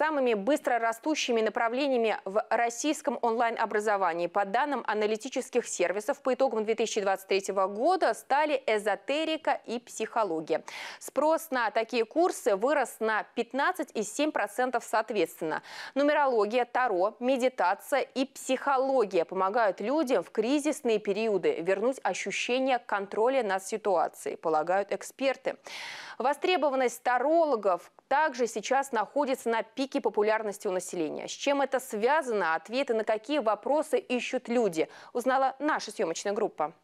самыми быстро растущими направлениями в российском онлайн-образовании. По данным аналитических сервисов, по итогам 2023 года стали эзотерика и психология. Спрос на такие курсы вырос на 15 и 7% соответственно. Нумерология, таро, медитация и психология помогают людям в кризисные периоды вернуть ощущение контроля над ситуацией, полагают эксперты. Востребованность тарологов также сейчас находится на пике популярности у населения. С чем это связано, ответы на какие вопросы ищут люди, узнала наша съемочная группа.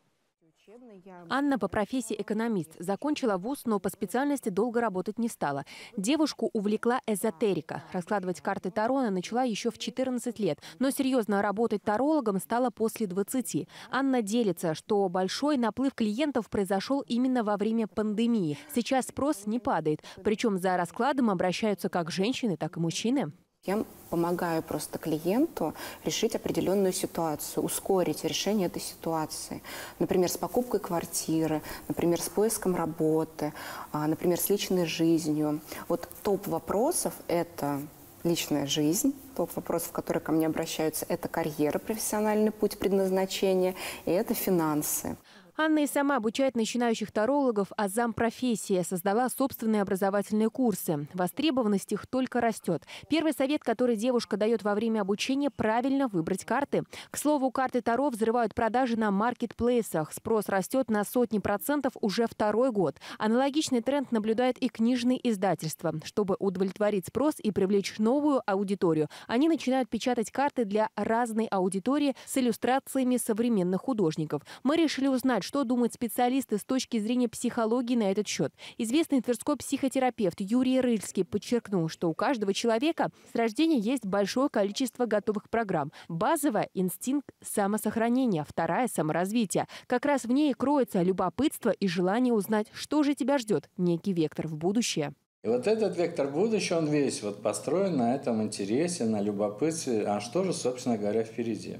Анна по профессии экономист. Закончила вуз, но по специальности долго работать не стала. Девушку увлекла эзотерика. Раскладывать карты Тарона начала еще в 14 лет. Но серьезно работать тарологом стала после 20. Анна делится, что большой наплыв клиентов произошел именно во время пандемии. Сейчас спрос не падает. Причем за раскладом обращаются как женщины, так и мужчины. Я помогаю просто клиенту решить определенную ситуацию, ускорить решение этой ситуации. Например, с покупкой квартиры, например, с поиском работы, а, например, с личной жизнью. Вот топ вопросов – это личная жизнь, топ вопросов, которые ко мне обращаются, это карьера, профессиональный путь предназначения, и это финансы. Анна и сама обучает начинающих тарологов азам профессии, создала собственные образовательные курсы. Востребованность их только растет. Первый совет, который девушка дает во время обучения, правильно выбрать карты. К слову, карты Таро взрывают продажи на маркетплейсах. Спрос растет на сотни процентов уже второй год. Аналогичный тренд наблюдает и книжные издательства. Чтобы удовлетворить спрос и привлечь новую аудиторию, они начинают печатать карты для разной аудитории с иллюстрациями современных художников. Мы решили узнать, что думают специалисты с точки зрения психологии на этот счет. Известный тверской психотерапевт Юрий Рыльский подчеркнул, что у каждого человека с рождения есть большое количество готовых программ. Базовая – инстинкт самосохранения, вторая – саморазвитие. Как раз в ней кроется любопытство и желание узнать, что же тебя ждет, некий вектор в будущее. И вот этот вектор будущего, он весь вот построен на этом интересе, на любопытстве, а что же, собственно говоря, впереди.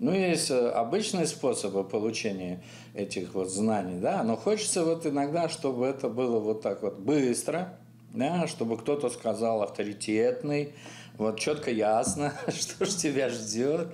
Ну, есть э, обычные способы получения этих вот знаний, да, но хочется вот иногда, чтобы это было вот так вот быстро, да, чтобы кто-то сказал авторитетный, вот четко ясно, что ж тебя ждет.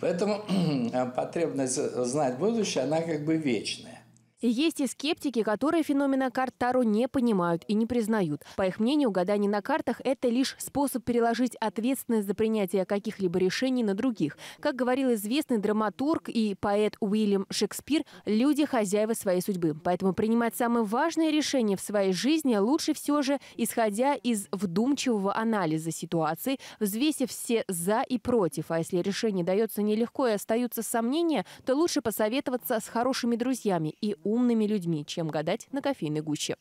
Поэтому э, потребность знать будущее, она как бы вечная. Есть и скептики, которые феномена карт Таро не понимают и не признают. По их мнению, гадание на картах – это лишь способ переложить ответственность за принятие каких-либо решений на других. Как говорил известный драматург и поэт Уильям Шекспир, люди – хозяева своей судьбы. Поэтому принимать самые важные решения в своей жизни лучше все же, исходя из вдумчивого анализа ситуации, взвесив все «за» и «против». А если решение дается нелегко и остаются сомнения, то лучше посоветоваться с хорошими друзьями и умными людьми, чем гадать на кофейной гуще.